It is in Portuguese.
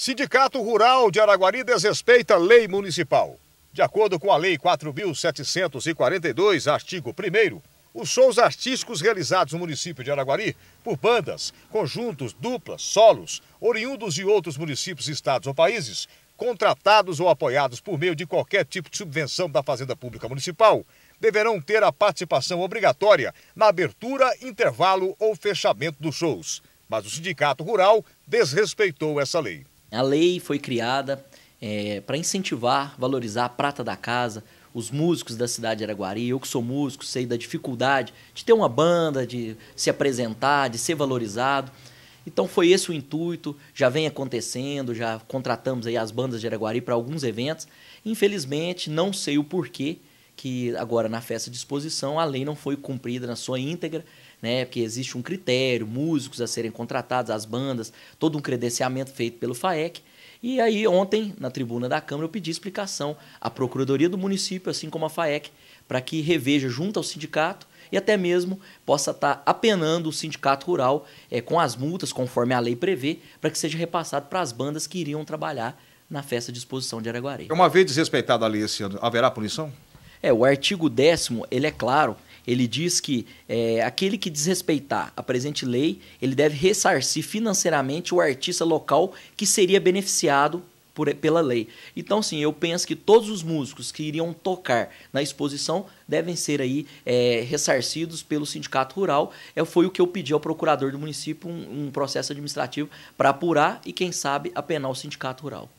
Sindicato Rural de Araguari desrespeita a lei municipal. De acordo com a Lei 4.742, artigo 1, os shows artísticos realizados no município de Araguari por bandas, conjuntos, duplas, solos, oriundos de outros municípios, estados ou países, contratados ou apoiados por meio de qualquer tipo de subvenção da Fazenda Pública Municipal, deverão ter a participação obrigatória na abertura, intervalo ou fechamento dos shows. Mas o Sindicato Rural desrespeitou essa lei. A lei foi criada é, para incentivar, valorizar a prata da casa, os músicos da cidade de Araguari. Eu que sou músico, sei da dificuldade de ter uma banda, de se apresentar, de ser valorizado. Então foi esse o intuito, já vem acontecendo, já contratamos aí as bandas de Araguari para alguns eventos. Infelizmente, não sei o porquê, que agora na festa de exposição a lei não foi cumprida na sua íntegra, né? Porque existe um critério, músicos a serem contratados, as bandas, todo um credenciamento feito pelo FAEC. E aí ontem, na tribuna da Câmara, eu pedi explicação à Procuradoria do município, assim como à FAEC, para que reveja junto ao sindicato e até mesmo possa estar tá apenando o sindicato rural é, com as multas, conforme a lei prevê, para que seja repassado para as bandas que iriam trabalhar na festa de exposição de Araguari. É uma vez desrespeitada a lei esse ano, haverá punição? É, o artigo 10 ele é claro, ele diz que é, aquele que desrespeitar a presente lei, ele deve ressarcir financeiramente o artista local que seria beneficiado por, pela lei. Então, sim, eu penso que todos os músicos que iriam tocar na exposição devem ser aí é, ressarcidos pelo sindicato rural. É, foi o que eu pedi ao procurador do município um, um processo administrativo para apurar e, quem sabe, apenar o sindicato rural.